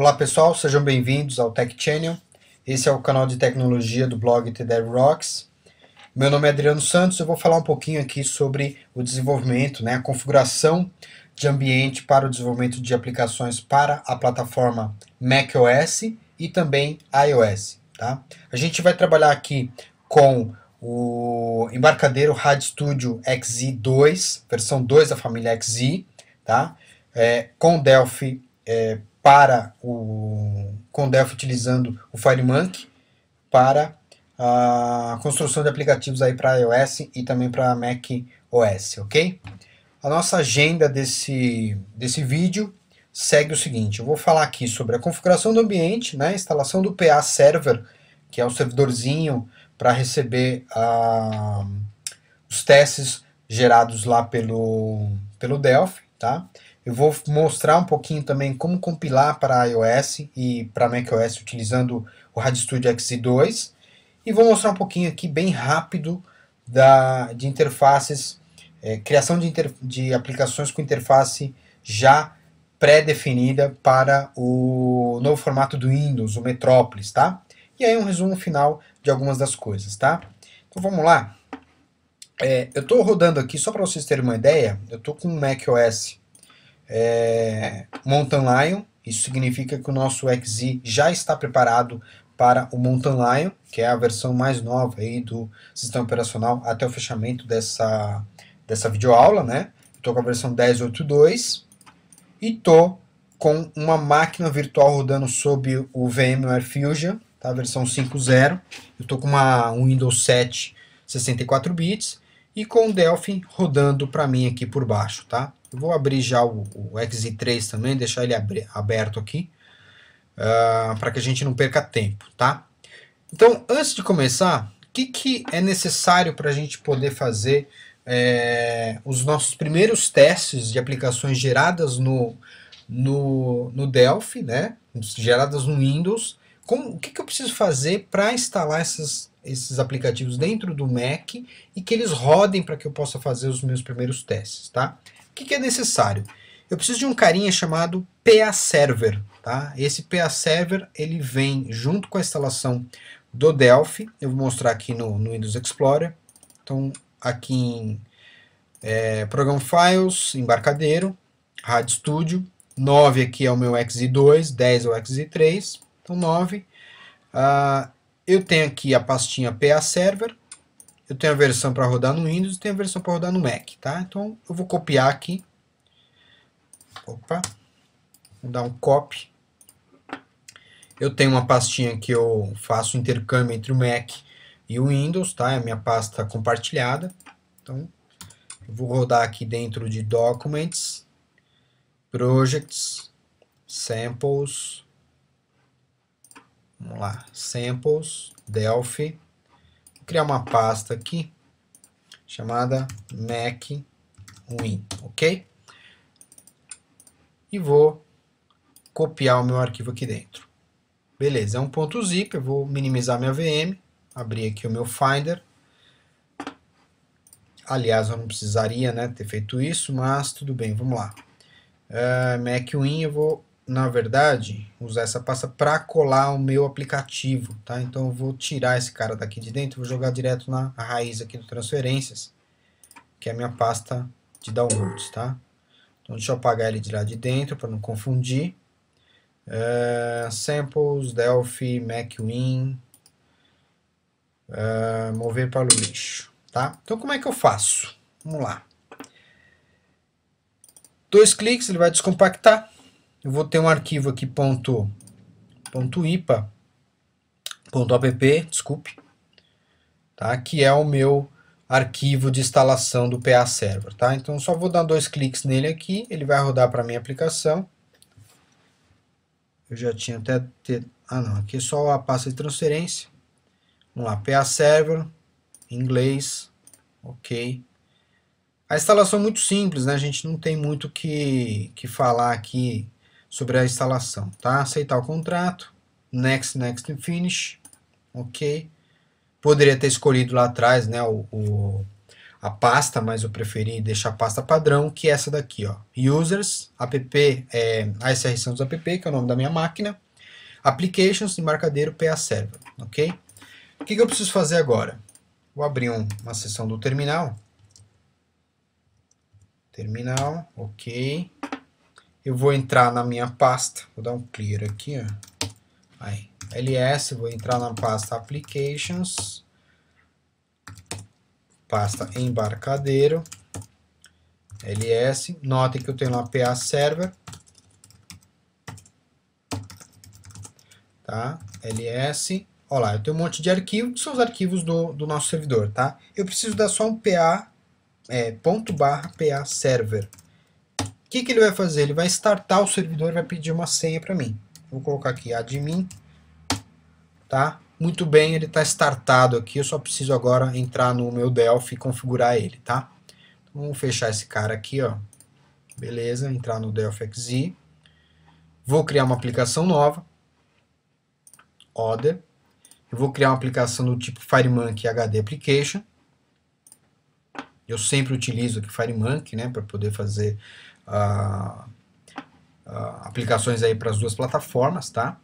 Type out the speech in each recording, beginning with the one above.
Olá pessoal, sejam bem-vindos ao Tech Channel. Esse é o canal de tecnologia do blog TDR Rocks. Meu nome é Adriano Santos, eu vou falar um pouquinho aqui sobre o desenvolvimento, né, a configuração de ambiente para o desenvolvimento de aplicações para a plataforma macOS e também iOS. Tá? A gente vai trabalhar aqui com o embarcadeiro RAD Studio XZ2, versão 2 da família XZ, tá? É, com Delphi é, para o Condef utilizando o FireMonkey para a construção de aplicativos aí para iOS e também para Mac OS, ok? A nossa agenda desse, desse vídeo segue o seguinte, eu vou falar aqui sobre a configuração do ambiente, né, instalação do PA Server, que é o servidorzinho para receber uh, os testes gerados lá pelo, pelo Delphi, tá? Eu vou mostrar um pouquinho também como compilar para iOS e para macOS utilizando o Radio Studio X2. E vou mostrar um pouquinho aqui bem rápido da, de interfaces, é, criação de, inter, de aplicações com interface já pré-definida para o novo formato do Windows, o Metrópolis, tá? E aí um resumo final de algumas das coisas, tá? Então vamos lá. É, eu estou rodando aqui, só para vocês terem uma ideia, eu estou com o macOS é, Mountain Lion. Isso significa que o nosso XZ já está preparado para o Mountain Lion, que é a versão mais nova aí do sistema operacional até o fechamento dessa, dessa videoaula, né? Estou com a versão 10.8.2 e estou com uma máquina virtual rodando sob o VMware Fusion, tá? versão 5.0. Eu estou com uma, um Windows 7 64 bits e com o Delphi rodando para mim aqui por baixo, tá? Eu vou abrir já o, o 3 também, deixar ele aberto aqui, uh, ah, para que a gente não perca tempo, tá? Então, antes de começar, o que, que é necessário para a gente poder fazer é, os nossos primeiros testes de aplicações geradas no, no, no Delphi, né? geradas no Windows. Como, o que, que eu preciso fazer para instalar essas, esses aplicativos dentro do Mac e que eles rodem para que eu possa fazer os meus primeiros testes, tá? que, que é necessário? Eu preciso de um carinha chamado PA Server. Tá? Esse PA Server ele vem junto com a instalação do Delphi. Eu vou mostrar aqui no, no Windows Explorer. Então, aqui em é, Program Files, embarcadeiro, RAD Studio. 9 aqui é o meu x 2 10 é o x 3 Então, 9. Uh, ah, eu tenho aqui a pastinha PA Server, eu tenho a versão para rodar no Windows e tenho a versão para rodar no Mac, tá? Então eu vou copiar aqui. Opa. Vou dar um copy. Eu tenho uma pastinha que eu faço intercâmbio entre o Mac e o Windows, tá? É a minha pasta compartilhada. Então, eu vou rodar aqui dentro de Documents, Projects, Samples, vamos lá, Samples, Delphi, criar uma pasta aqui chamada Mac Win, ok? E vou copiar o meu arquivo aqui dentro. Beleza, é um ponto zip, eu vou minimizar minha VM, abrir aqui o meu Finder. Aliás, eu não precisaria né, ter feito isso, mas tudo bem, vamos lá. Uh, Win, eu vou na verdade, usar essa pasta para colar o meu aplicativo, tá? Então eu vou tirar esse cara daqui de dentro, vou jogar direto na raiz aqui do transferências, que é a minha pasta de downloads, tá? Então deixa eu apagar ele de lá de dentro para não confundir. Uh, samples, Delphi, MacWin, uh, mover para o lixo, tá? Então como é que eu faço? Vamos lá. Dois cliques, ele vai descompactar eu vou ter um arquivo aqui ponto, ponto .ipa, ponto .app, desculpe, tá? que é o meu arquivo de instalação do PA Server. Tá? Então, só vou dar dois cliques nele aqui, ele vai rodar para a minha aplicação. Eu já tinha até... Ter... Ah, não, aqui é só a pasta de transferência. Vamos lá, PA Server, inglês, ok. A instalação é muito simples, né? A gente não tem muito o que, que falar aqui sobre a instalação, tá? Aceitar o contrato, next, next, finish, ok. Poderia ter escolhido lá atrás, né, o, o a pasta, mas eu preferi deixar a pasta padrão, que é essa daqui, ó. Users, app, é, ASR Santos app, que é o nome da minha máquina. Applications, embarcadeiro, PA Server, ok? O que, que eu preciso fazer agora? Vou abrir um, uma sessão do terminal. Terminal, ok eu vou entrar na minha pasta, vou dar um clear aqui, ó. Aí, ls, vou entrar na pasta applications, pasta embarcadeiro, ls, notem que eu tenho lá pa server, tá, ls, olha lá, eu tenho um monte de arquivos, que são os arquivos do, do nosso servidor, tá, eu preciso dar só um pa, é, ponto barra pa server, o que, que ele vai fazer? Ele vai startar o servidor e vai pedir uma senha para mim. Vou colocar aqui admin, tá? Muito bem, ele está startado aqui, eu só preciso agora entrar no meu Delphi e configurar ele, tá? Então, vamos fechar esse cara aqui, ó. Beleza, entrar no Delphi XE. Vou criar uma aplicação nova. Order. Eu vou criar uma aplicação do tipo FireMonkey HD Application. Eu sempre utilizo aqui FireMonkey, né, para poder fazer aplicações aí para as duas plataformas, tá?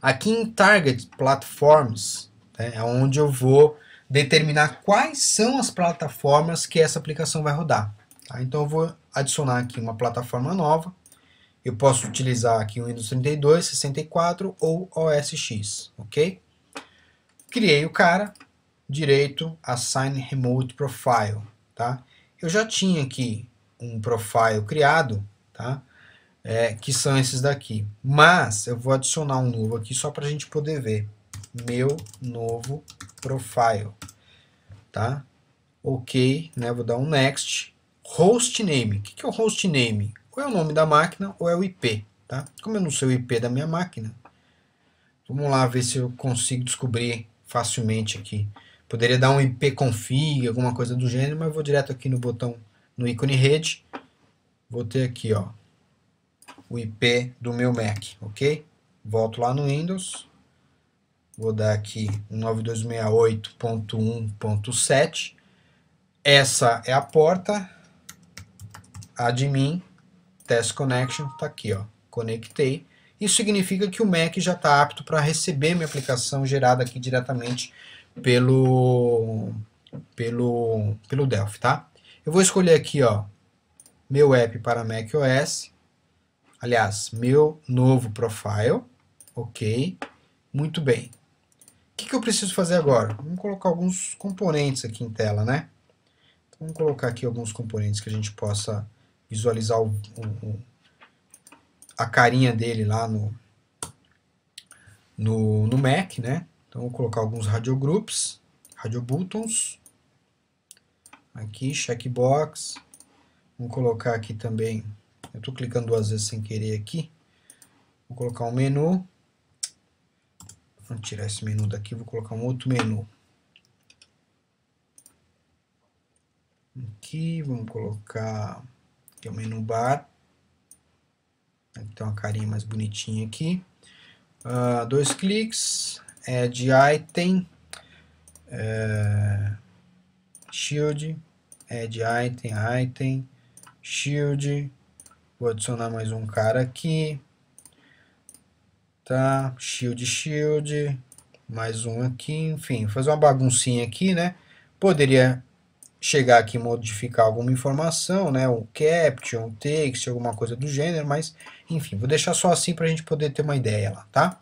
Aqui em Target Platforms né, é onde eu vou determinar quais são as plataformas que essa aplicação vai rodar. Tá? Então eu vou adicionar aqui uma plataforma nova. Eu posso utilizar aqui o Windows 32, 64 ou OS X, ok? Criei o cara, direito, Assign Remote Profile, tá? Eu já tinha aqui um profile criado, tá? É, que são esses daqui. Mas eu vou adicionar um novo aqui só para a gente poder ver. Meu novo profile, tá? Ok, né? Vou dar um next. Hostname. O que, que é o hostname? Ou é o nome da máquina ou é o IP, tá? Como eu não sei o IP da minha máquina, vamos lá ver se eu consigo descobrir facilmente aqui. Poderia dar um IP config, alguma coisa do gênero, mas eu vou direto aqui no botão no ícone rede, vou ter aqui ó, o IP do meu Mac, ok? Volto lá no Windows, vou dar aqui 9268.1.7, essa é a porta, admin, test connection, está aqui ó, conectei, isso significa que o Mac já está apto para receber minha aplicação gerada aqui diretamente pelo, pelo, pelo Delphi, tá? Eu vou escolher aqui, ó, meu app para macOS, aliás, meu novo profile, ok, muito bem. O que, que eu preciso fazer agora? Vamos colocar alguns componentes aqui em tela, né? Então, vamos colocar aqui alguns componentes que a gente possa visualizar o, o, a carinha dele lá no, no, no Mac, né? Então, vou colocar alguns radiogroups, radiobuttons, aqui, checkbox. Vamos colocar aqui também, eu estou clicando duas vezes sem querer aqui. Vou colocar um menu. Vou tirar esse menu daqui, vou colocar um outro menu. Aqui, vamos colocar aqui é o menu bar. Aqui tem uma carinha mais bonitinha aqui. Uh, dois cliques, add item, eh, shield, add item, item, shield, vou adicionar mais um cara aqui, tá, shield, shield, mais um aqui, enfim, fazer uma baguncinha aqui, né, poderia chegar aqui e modificar alguma informação, né, um caption, um text, alguma coisa do gênero, mas, enfim, vou deixar só assim para a gente poder ter uma ideia lá, tá?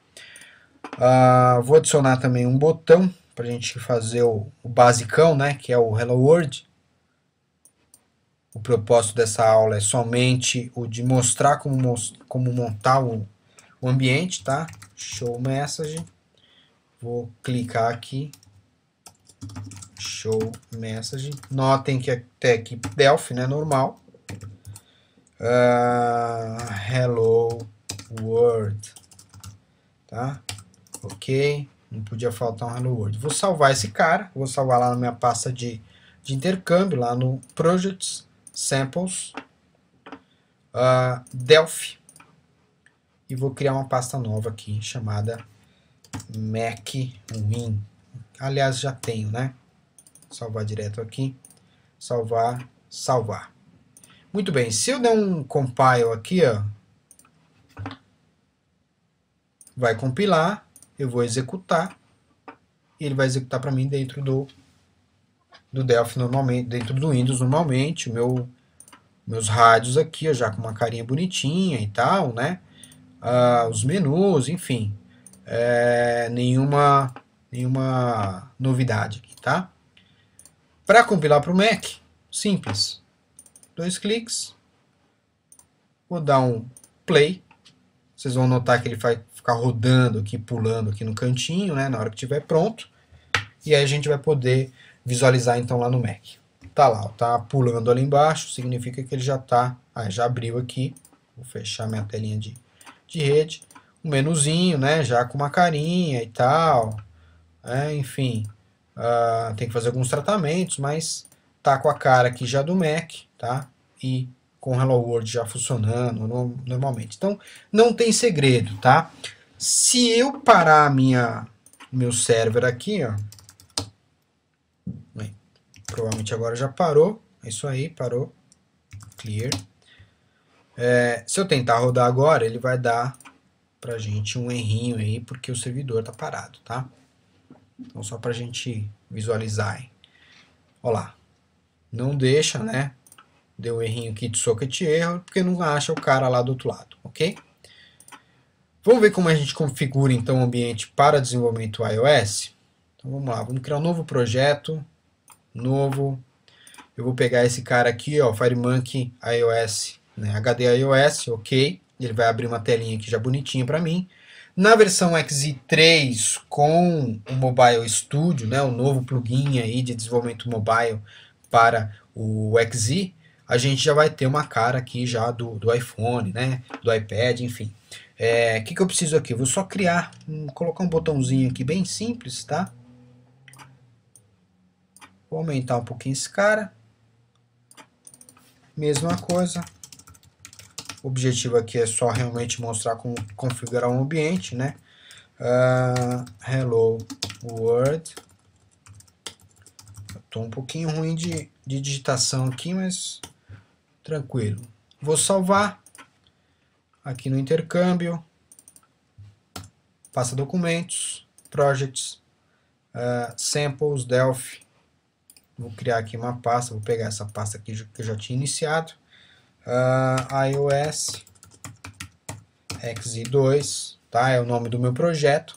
Uh, vou adicionar também um botão para a gente fazer o, o basicão, né, que é o Hello World o propósito dessa aula é somente o de mostrar como, como montar o, o ambiente, tá? Show message. Vou clicar aqui. Show message. Notem que até aqui Delphi, né? Normal. Uh, hello world. Tá? Ok. Não podia faltar um hello world. Vou salvar esse cara. Vou salvar lá na minha pasta de, de intercâmbio, lá no projects samples, uh, Delphi, e vou criar uma pasta nova aqui chamada Mac Win. Aliás, já tenho, né? Salvar direto aqui, salvar, salvar. Muito bem, se eu der um compile aqui, ó, vai compilar, eu vou executar, e ele vai executar para mim dentro do do Delphi normalmente, dentro do Windows normalmente, o meu, meus rádios aqui, ó, já com uma carinha bonitinha e tal, né? Ah, os menus, enfim, é, nenhuma, nenhuma novidade aqui, tá? Para compilar para o Mac, simples, dois cliques, vou dar um play, vocês vão notar que ele vai ficar rodando aqui, pulando aqui no cantinho, né, na hora que estiver pronto, e aí a gente vai poder visualizar então lá no Mac. Tá lá, tá pulando ali embaixo, significa que ele já tá, ah, já abriu aqui, vou fechar minha telinha de, de rede, um menuzinho, né, já com uma carinha e tal, é, enfim, uh, tem que fazer alguns tratamentos, mas tá com a cara aqui já do Mac, tá, e com o Hello World já funcionando no, normalmente. Então, não tem segredo, tá? Se eu parar minha, meu server aqui, ó, Provavelmente agora já parou. É isso aí, parou. Clear. É, se eu tentar rodar agora, ele vai dar pra gente um errinho aí, porque o servidor tá parado, tá? Então só pra gente visualizar aí. Ó lá. Não deixa, né? Deu um errinho aqui de socket error porque não acha o cara lá do outro lado, ok? Vamos ver como a gente configura então o ambiente para desenvolvimento iOS? Então vamos lá, vamos criar um novo projeto novo. Eu vou pegar esse cara aqui, ó, FireMonkey iOS, né, HD iOS, ok. Ele vai abrir uma telinha aqui já bonitinha para mim. Na versão XE 3 com o Mobile Studio, né, o novo plugin aí de desenvolvimento mobile para o XE, a gente já vai ter uma cara aqui já do, do iPhone, né, do iPad, enfim. O é, que, que eu preciso aqui? Eu vou só criar, um, colocar um botãozinho aqui bem simples, tá? Vou aumentar um pouquinho esse cara. Mesma coisa. O objetivo aqui é só realmente mostrar como configurar um ambiente, né? Uh, hello World. Estou um pouquinho ruim de, de digitação aqui, mas tranquilo. Vou salvar aqui no intercâmbio. Passa documentos, projects, uh, samples, Delphi. Vou criar aqui uma pasta, vou pegar essa pasta aqui que eu já tinha iniciado. Uh, iOS XE2, tá? É o nome do meu projeto.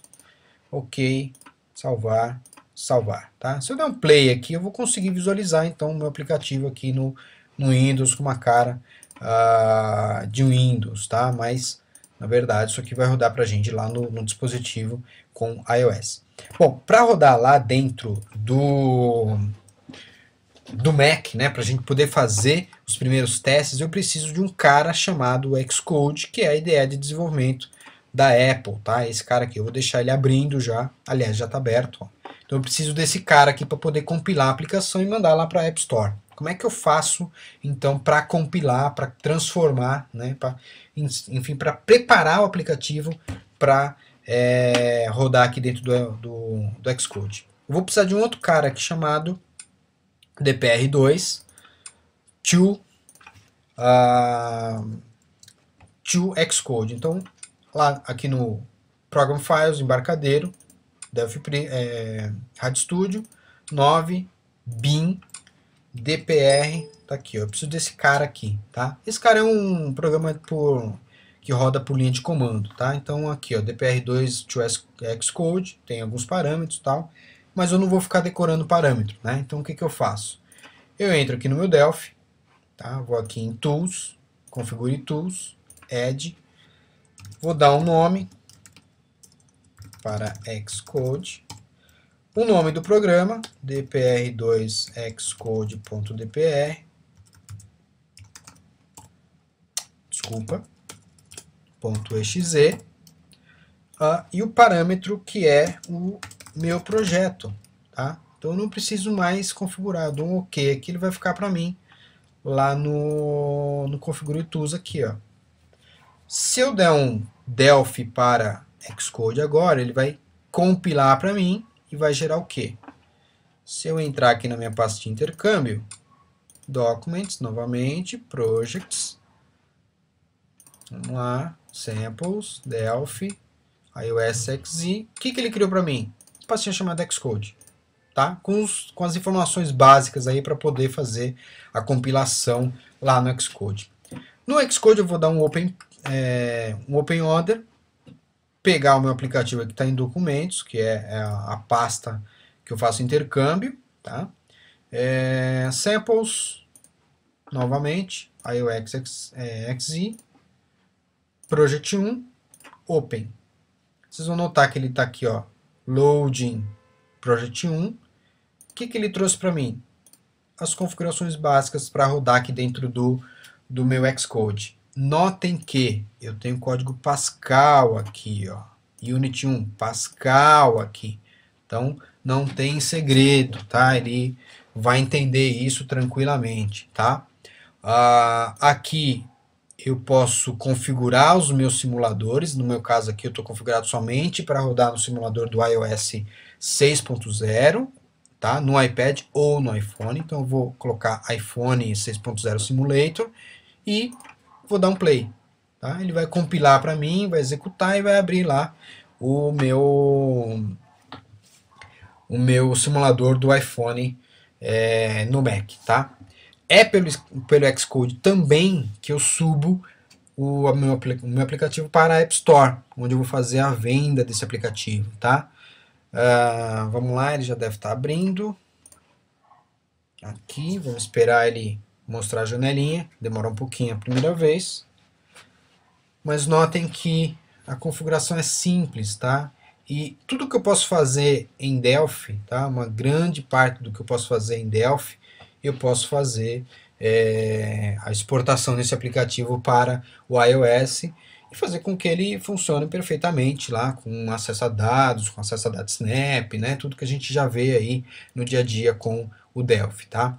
Ok, salvar, salvar, tá? Se eu der um play aqui, eu vou conseguir visualizar, então, o meu aplicativo aqui no, no Windows com uma cara uh, de Windows, tá? Mas, na verdade, isso aqui vai rodar para a gente lá no, no dispositivo com iOS. Bom, para rodar lá dentro do do Mac, né, para a gente poder fazer os primeiros testes, eu preciso de um cara chamado Xcode, que é a ideia de desenvolvimento da Apple, tá? Esse cara aqui, eu vou deixar ele abrindo já, aliás, já está aberto. Ó. Então eu preciso desse cara aqui para poder compilar a aplicação e mandar lá para a App Store. Como é que eu faço então para compilar, para transformar, né, pra, enfim, para preparar o aplicativo para é, eh, rodar aqui dentro do, do, do Xcode? Eu vou precisar de um outro cara aqui chamado dpr2 to, uh, ah, to Xcode. Então, lá aqui no Program Files, embarcadeiro, Delphi é, Hard Studio, 9, bin, dpr, tá aqui, ó, eu preciso desse cara aqui, tá? Esse cara é um programa por, que roda por linha de comando, tá? Então aqui, ó, dpr2 to Xcode, tem alguns parâmetros e tal, mas eu não vou ficar decorando parâmetro, né? Então o que, que eu faço? Eu entro aqui no meu Delphi, tá? Vou aqui em Tools, Configure Tools, Add, vou dar um nome para Xcode, o nome do programa, dpr2xcode.dpr, desculpa, .exe, uh, e o parâmetro que é o meu projeto, tá? Então eu não preciso mais configurar, dou um OK aqui, ele vai ficar para mim lá no, no Configure Tools aqui, ó. Se eu der um Delphi para Xcode agora, ele vai compilar para mim e vai gerar o quê? Se eu entrar aqui na minha pasta de intercâmbio, Documents, novamente, Projects, vamos lá, Samples, Delphi, iOS XZ, o que, que ele criou para mim? pastinha chamada Xcode, tá? Com, os, com as informações básicas aí para poder fazer a compilação lá no Xcode. No Xcode eu vou dar um open, é, um open order, pegar o meu aplicativo que está em documentos, que é, é a pasta que eu faço intercâmbio, tá? É, samples, novamente, aí o XZ, Project 1, Open. Vocês vão notar que ele está aqui, ó, loading project 1. O que, que ele trouxe para mim? As configurações básicas para rodar aqui dentro do, do meu Xcode. Notem que eu tenho código Pascal aqui, ó. Unit 1, Pascal aqui. Então, não tem segredo, tá? Ele vai entender isso tranquilamente, tá? Uh, aqui eu posso configurar os meus simuladores. No meu caso aqui, eu estou configurado somente para rodar no simulador do iOS 6.0, tá? no iPad ou no iPhone. Então, eu vou colocar iPhone 6.0 Simulator e vou dar um play. Tá? Ele vai compilar para mim, vai executar e vai abrir lá o meu, o meu simulador do iPhone é, no Mac. Tá? É pelo, pelo Xcode também que eu subo o meu, o meu, aplicativo para a App Store, onde eu vou fazer a venda desse aplicativo, tá? Uh, vamos lá, ele já deve estar tá abrindo. Aqui, vamos esperar ele mostrar a janelinha, demora um pouquinho a primeira vez. Mas notem que a configuração é simples, tá? E tudo que eu posso fazer em Delphi, tá? Uma grande parte do que eu posso fazer em Delphi, eu posso fazer é, a exportação desse aplicativo para o iOS e fazer com que ele funcione perfeitamente lá, com acesso a dados, com acesso a DataSnap, né? Tudo que a gente já vê aí no dia a dia com o Delphi, tá?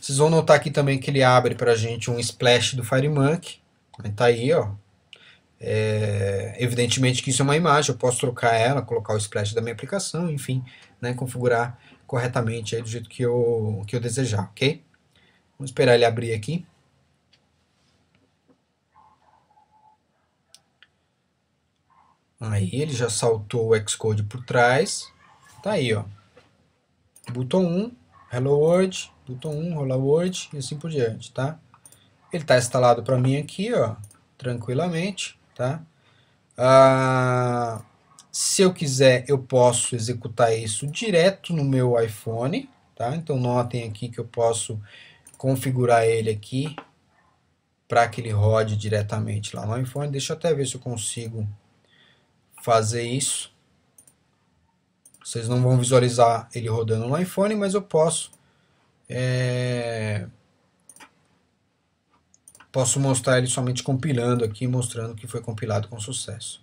Vocês vão notar aqui também que ele abre para a gente um splash do FireMonkey. Está né, aí, ó. É, evidentemente que isso é uma imagem, eu posso trocar ela, colocar o splash da minha aplicação, enfim, né, configurar corretamente aí do jeito que eu, que eu desejar, ok? Vamos esperar ele abrir aqui. Aí ele já saltou o Xcode por trás. Tá aí, ó. Botão 1, Hello World, Button 1, Hello World e assim por diante, tá? Ele tá instalado para mim aqui, ó, tranquilamente, tá? Ah, se eu quiser, eu posso executar isso direto no meu iPhone, tá? Então notem aqui que eu posso configurar ele aqui para que ele rode diretamente lá no iPhone. Deixa eu até ver se eu consigo fazer isso. Vocês não vão visualizar ele rodando no iPhone, mas eu posso é... posso mostrar ele somente compilando aqui, mostrando que foi compilado com sucesso.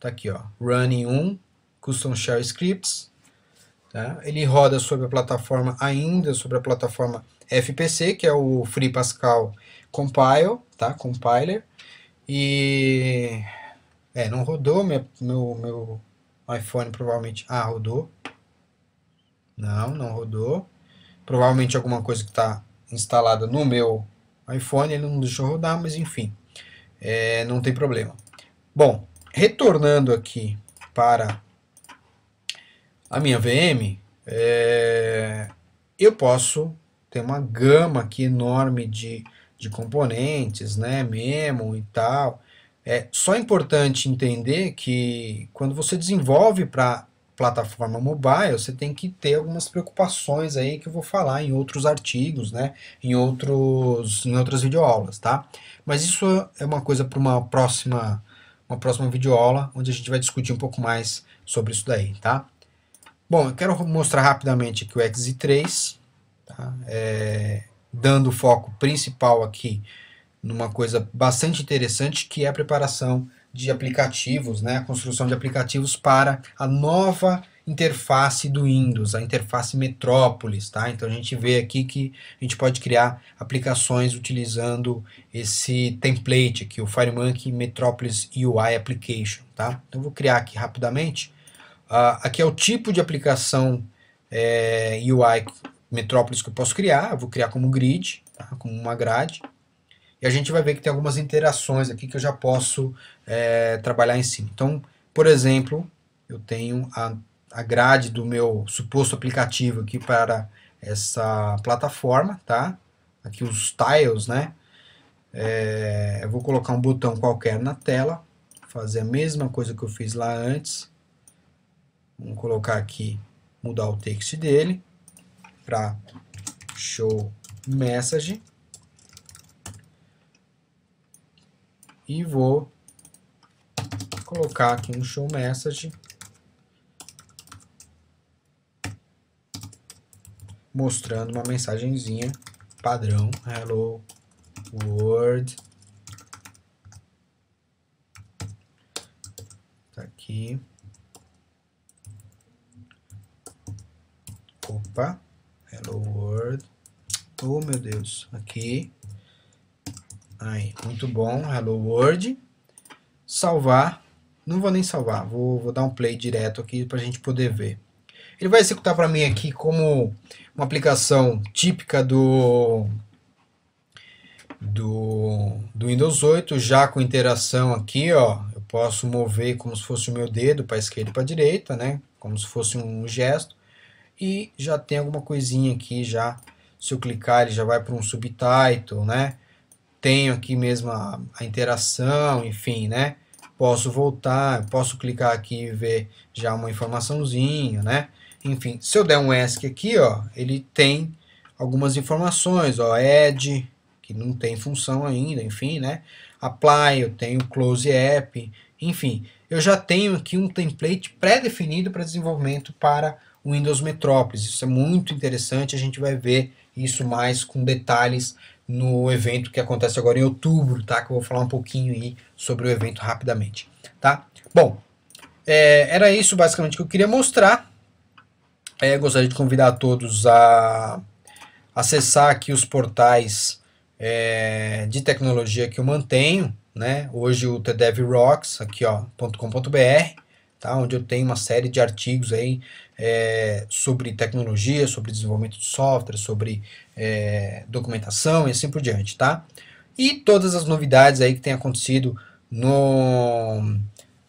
Tá aqui, ó, running 1, custom shell scripts. Tá? Ele roda sobre a plataforma ainda, sobre a plataforma FPC, que é o Free Pascal Compile, tá? Compiler. E... É, não rodou, meu, meu, meu iPhone provavelmente... Ah, rodou. Não, não rodou. Provavelmente alguma coisa que está instalada no meu iPhone, ele não deixou rodar, mas enfim, é, não tem problema. Bom, Retornando aqui para a minha VM, é, eu posso ter uma gama aqui enorme de, de componentes, né, memo e tal. É só importante entender que quando você desenvolve para plataforma mobile, você tem que ter algumas preocupações aí que eu vou falar em outros artigos, né, em outros em outras videoaulas, tá? Mas isso é uma coisa para uma próxima uma próxima videoaula, onde a gente vai discutir um pouco mais sobre isso daí, tá? Bom, eu quero mostrar rapidamente aqui o X 3, tá? é, dando foco principal aqui numa coisa bastante interessante, que é a preparação de aplicativos, né? a construção de aplicativos para a nova interface do Windows, a interface Metrópolis, tá? Então a gente vê aqui que a gente pode criar aplicações utilizando esse template aqui, o FireMonkey Metrópolis UI Application, tá? Então eu vou criar aqui rapidamente. Uh, aqui é o tipo de aplicação é, eh, UI Metrópolis que eu posso criar, eu vou criar como grid, tá? como uma grade. E a gente vai ver que tem algumas interações aqui que eu já posso é, trabalhar em cima. Então, por exemplo, eu tenho a a grade do meu suposto aplicativo aqui para essa plataforma, tá? Aqui os tiles, né? É, eu vou colocar um botão qualquer na tela, fazer a mesma coisa que eu fiz lá antes. Vamos colocar aqui, mudar o text dele para show message. E vou colocar aqui um show message mostrando uma mensagenzinha padrão hello world tá aqui opa hello world oh meu deus aqui aí muito bom hello world salvar não vou nem salvar vou, vou dar um play direto aqui para a gente poder ver ele vai executar para mim aqui como uma aplicação típica do, do, do Windows 8, já com interação aqui, ó. Eu posso mover como se fosse o meu dedo para esquerda e para direita, né? Como se fosse um gesto. E já tem alguma coisinha aqui já. Se eu clicar, ele já vai para um subtitle, né? Tenho aqui mesmo a, a interação, enfim, né? Posso voltar, posso clicar aqui e ver já uma informaçãozinha, né? Enfim, se eu der um ESC aqui, ó, ele tem algumas informações, ó, add, que não tem função ainda, enfim, né? Apply, eu tenho close app, enfim, eu já tenho aqui um template pré-definido para desenvolvimento para o Windows Metropolis. Isso é muito interessante, a gente vai ver isso mais com detalhes no evento que acontece agora em outubro, tá? Que eu vou falar um pouquinho aí sobre o evento rapidamente, tá? Bom, é, era isso basicamente que eu queria mostrar. É, gostaria de convidar a todos a acessar aqui os portais é, de tecnologia que eu mantenho, né? Hoje o TDev Rocks, aqui ó, .com.br, tá? Onde eu tenho uma série de artigos aí é, sobre tecnologia, sobre desenvolvimento de software, sobre é, documentação e assim por diante, tá? E todas as novidades aí que tem acontecido no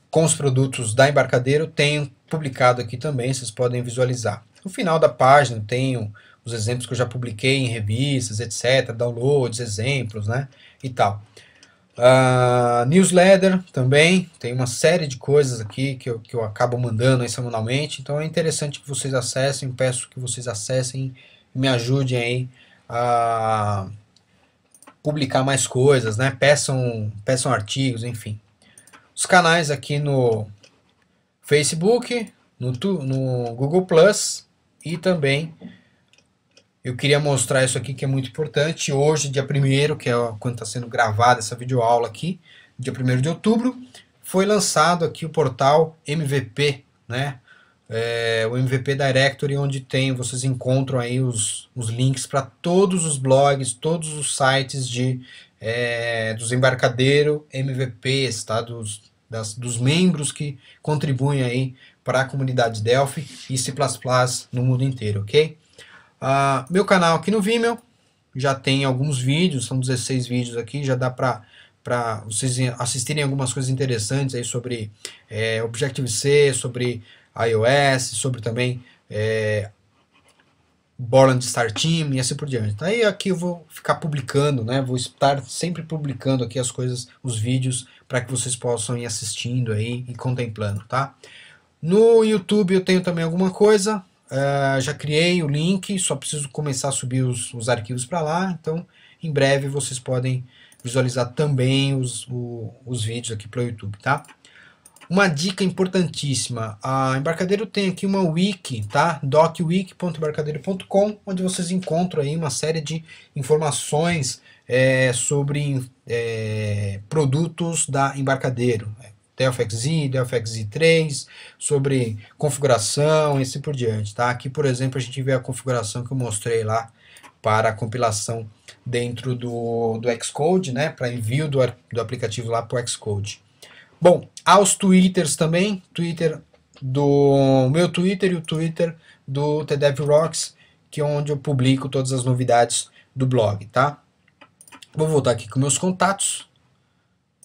com os produtos da Embarcadeiro tenho publicado aqui também, vocês podem visualizar. No final da página tenho os exemplos que eu já publiquei em revistas, etc., downloads, exemplos, né, e tal. Uh, newsletter também, tem uma série de coisas aqui que eu, que eu acabo mandando semanalmente, então é interessante que vocês acessem, peço que vocês acessem e me ajudem aí a publicar mais coisas, né, peçam, peçam artigos, enfim os canais aqui no Facebook, no, tu, no Google Plus e também eu queria mostrar isso aqui que é muito importante. Hoje, dia 1 que é quando está sendo gravada essa videoaula aqui, dia 1 de outubro, foi lançado aqui o portal MVP, né? É, o MVP Directory, onde tem, vocês encontram aí os, os links para todos os blogs, todos os sites de é, dos embarcadeiros MVPs, tá? Dos, das, dos membros que contribuem aí para a comunidade Delphi e C++ no mundo inteiro, ok? Uh, meu canal aqui no Vimeo já tem alguns vídeos, são 16 vídeos aqui, já dá para para vocês assistirem algumas coisas interessantes aí sobre é, Objective-C, sobre iOS, sobre também é, Borland Star Team e assim por diante. Tá? aí aqui eu vou ficar publicando, né? Vou estar sempre publicando aqui as coisas, os vídeos, para que vocês possam ir assistindo aí e contemplando, tá? No YouTube eu tenho também alguma coisa, uh, já criei o link, só preciso começar a subir os, os arquivos para lá, então em breve vocês podem visualizar também os, o, os vídeos aqui para o YouTube, tá? Uma dica importantíssima, a Embarcadeiro tem aqui uma wiki, tá? docwiki.embarcadeiro.com, onde vocês encontram aí uma série de informações é, sobre é, produtos da Embarcadeiro. delphi xi 3 sobre configuração e assim por diante, tá? Aqui, por exemplo, a gente vê a configuração que eu mostrei lá para a compilação dentro do, do Xcode, né? Para envio do, do aplicativo lá para o Xcode. Bom, há os twitters também, twitter do meu twitter e o twitter do TDEV Rocks, que é onde eu publico todas as novidades do blog, tá? Vou voltar aqui com meus contatos,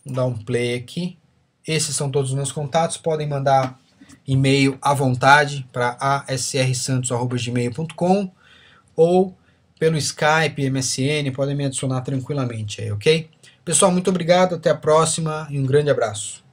vou dar um play aqui. Esses são todos os meus contatos, podem mandar e-mail à vontade para asrsantos.gmail.com ou pelo Skype, MSN, podem me adicionar tranquilamente aí, ok? Pessoal, muito obrigado, até a próxima e um grande abraço.